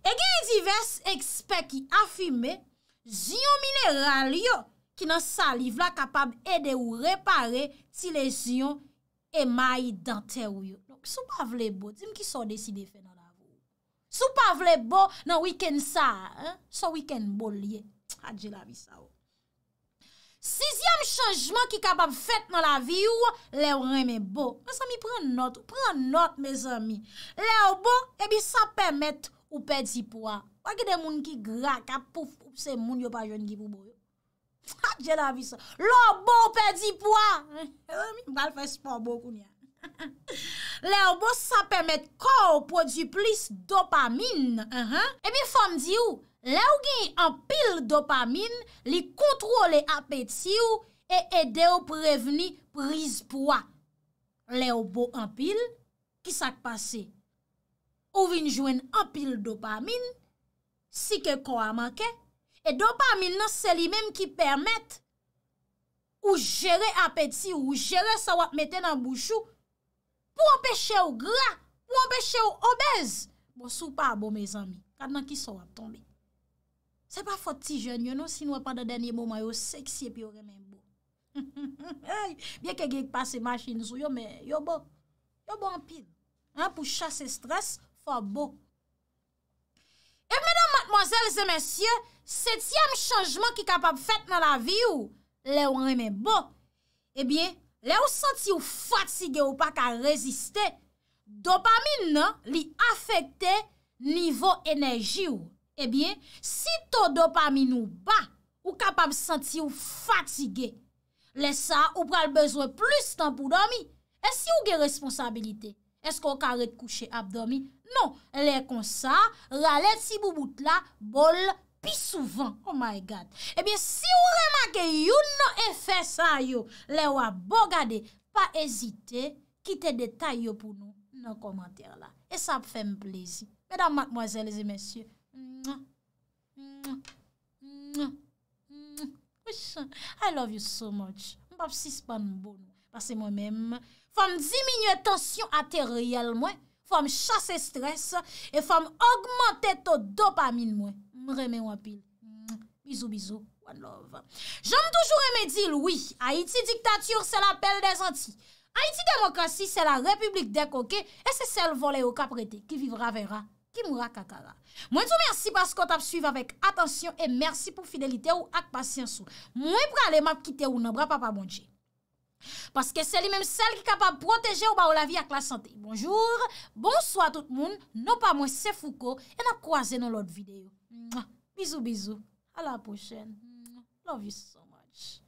E gen yon divers ekspert ki afime, zyon mineral yo ki nan saliv la kapab ede ou repare si le zyon emayi dante ou yo. Sou pa vle bo, di m ki sou deside fe nan avou. Sou pa vle bo nan wiken sa, eh? sou wiken bolye. Adjela visawo. Sizyam chanjman ki kapap fèt nan la vi ou, le eh ou reme bo. Mè sa mi pren not, pren not mè zè mi. Le ou bo, ebi sa pèmèt ou pè di pwa. Wè ki de moun ki gra, ka pouf, ou se moun yo pa yon gipou bo yo. Jè la vi sa. Le ou bo ou pè di pwa. Mè bal fè sport bo koun ya. Le ou bo sa pèmèt kor pou di plis dopamin. Ebi fòm di ou? Le ou gen anpil dopamin li kontrole apet si non, ou e ede ou preveni priz pou a. Le ou bo anpil, ki sak pase? Ou vin jwen anpil dopamin, si ke kwa manke? E dopamin nan se li menm ki permette ou jere apet si ou ou jere sa wap mette nan bouchou pou anpeche ou gra, pou anpeche ou obez. Bo sou pa bo me zanmi, kad nan ki sa wap tonbi. Se pa fote ti jen yo nou, si nou e pandan denye mouman yo seksye pi yo remen bo. Bien ke gen yon passe machin sou yo, yo bo. Yo bo anpil. An pou chase stres, fote bo. E mèdam matmozèl zè mèsyè, setyèm chanjman ki kapap fèt nan la vi yo, le yo remen bo. E bien, le yo santi yo fatige yo pa ka reziste. Dopamin nan, li afekte nivou enerji yo. Ebyen, eh si to dopaminou ba, ou kapab senti ou fatige, lesa ou pral bezwe plus tan pou domi. E si ou ge responsabilite, esko ou karet kouche ap domi? Non, lè kon sa, ralet si bou bout la, bol pi souvan. Oh my God! Ebyen, eh si ou remake yon nou efè sa yo, lè wap bo gade, pa ezite, kite detay yo pou nou nan komantèr la. E sa pou fèm plezi. Mèdam, mèdame, mèdame, mèdame, mèdame, mèdame, mèdame, mèdame, mèdame, mèdame, mèdame, mèdame, mèdame, mèdame, mèdame, mèdame, mè I love you so much Mpapsi span bon Pase mwen men Fom diminye tensyon ateriyel mwen Fom chase stres E fom augmente to dopamin mwen Mremen wapil Bizou bizou Jom toujou reme di lwi Haiti diktatur se la pel de zanti Haiti demokrasi se la republik de koke E se sel vole ou kaprete Ki vivra vera Ki mwa kakara. Mwen tou mersi paskot ap suyve avèk. Atansyon e mersi pou fidelite ou ak pasyansou. Mwen pre ale map kite ou nan bra papamonje. Paske se li menm sel ki kapab proteje ou ba ou la vi ak la sante. Bonjour, bonsoit tout moun. Non pa mwen se fouko. E nan kwa ze nan lot videyo. Bizou, bizou. A la pochen. Love you so much.